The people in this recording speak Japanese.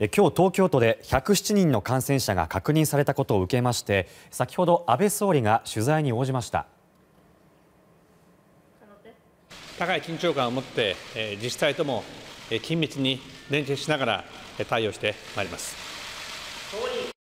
今日、東京都で107人の感染者が確認されたことを受けまして先ほど安倍総理が取材に応じました。高い緊張感を持って自治体とも緊密に連携しながら対応してまいります。